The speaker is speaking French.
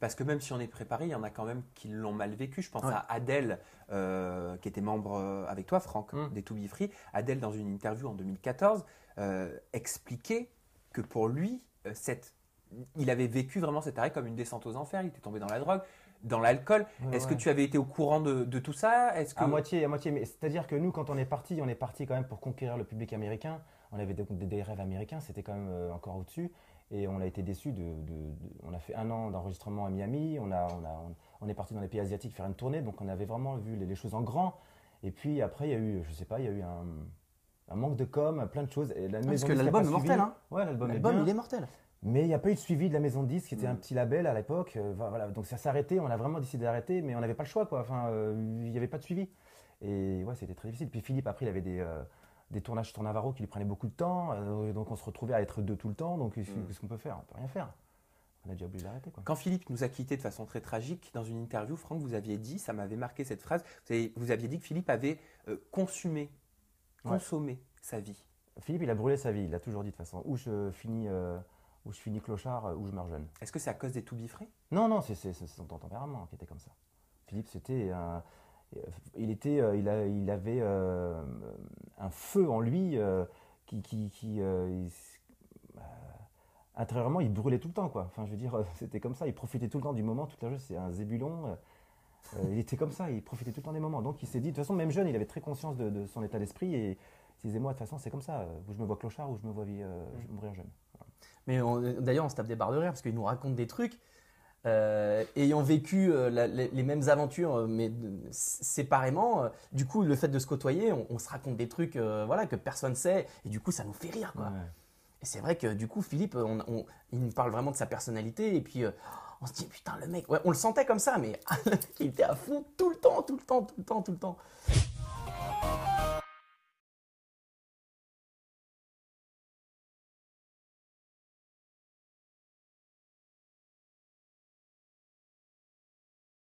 Parce que même si on est préparé, il y en a quand même qui l'ont mal vécu. Je pense à Adèle, euh, qui était membre euh, avec toi, Franck, mm. des To Be Free. Adèle, dans une interview en 2014, euh, expliquait que pour lui, cette, il avait vécu vraiment cet arrêt comme une descente aux enfers. Il était tombé dans la drogue dans l'alcool. Est-ce que tu avais été au courant de, tout ça Est-ce que... À moitié, à moitié. Mais c'est-à-dire que nous, quand on est parti, on est parti quand même pour conquérir le public américain. On avait des, rêves américains, c'était quand même euh, encore au-dessus. Et on a été déçus. De, on a fait un an d'enregistrement à Miami. On, a, on, a, on, est parti dans les pays asiatiques faire une tournée. Donc on avait vraiment vu les, choses en grand. Et puis après, il y a eu, je sais pas, il y a eu un, manque de com, plein de choses. Et la ah, parce que l'album est mortel. Hein. Ouais, l'album est est mortel. Mais il n'y a pas eu de suivi de la maison 10, qui était un mm. petit label à l'époque. Euh, voilà, donc ça s'est arrêté, on a vraiment décidé d'arrêter, mais on n'avait pas le choix, quoi. Enfin, euh, il n'y avait pas de suivi. Et ouais, c'était très difficile. Puis Philippe, après, il avait des, euh, des tournages sur Navarro qui lui prenaient beaucoup de temps. donc on se retrouvait à être deux tout le temps. Donc qu'est-ce mm. qu'on peut faire On peut rien faire. On a déjà obligé d'arrêter. Quand Philippe nous a quittés de façon très tragique, dans une interview, Franck, vous aviez dit, ça m'avait marqué cette phrase, vous, aviez dit que Philippe avait consumé, consommé sa vie. Philippe, il a brûlé sa vie, il l'a toujours dit de façon. où je finis où je finis clochard, euh, où je meurs jeune. Est-ce que c'est à cause des tout bifrés Non, non, c'est son tempérament qui était comme ça. Philippe, c'était un. Euh, il, était, euh, il, avait un feu en lui qui. intérieurement, il brûlait tout le temps, quoi. Enfin, je veux dire, c'était comme ça. Il profitait tout le temps du moment. Tout à l'heure c'est un zébulon. il était comme ça. Il profitait tout le temps des moments. Donc, il s'est dit, de toute façon, même jeune, il avait très conscience de, son état d'esprit. Et il disait, moi, de toute façon, c'est comme ça. Ou je me vois clochard, ou je me vois mm. mourir jeune. Mais d'ailleurs, on se tape des barres de rire parce qu'ils nous racontent des trucs. Euh, ayant vécu euh, les, mêmes aventures euh, mais séparément, du coup le fait de se côtoyer, on, se raconte des trucs voilà que personne sait et du coup ça nous fait rire quoi. Et c'est vrai que du coup Philippe, il nous parle vraiment de sa personnalité et puis on se dit putain le mec, on le sentait comme ça mais il était à fond tout le temps, tout le temps, tout le temps, tout le temps.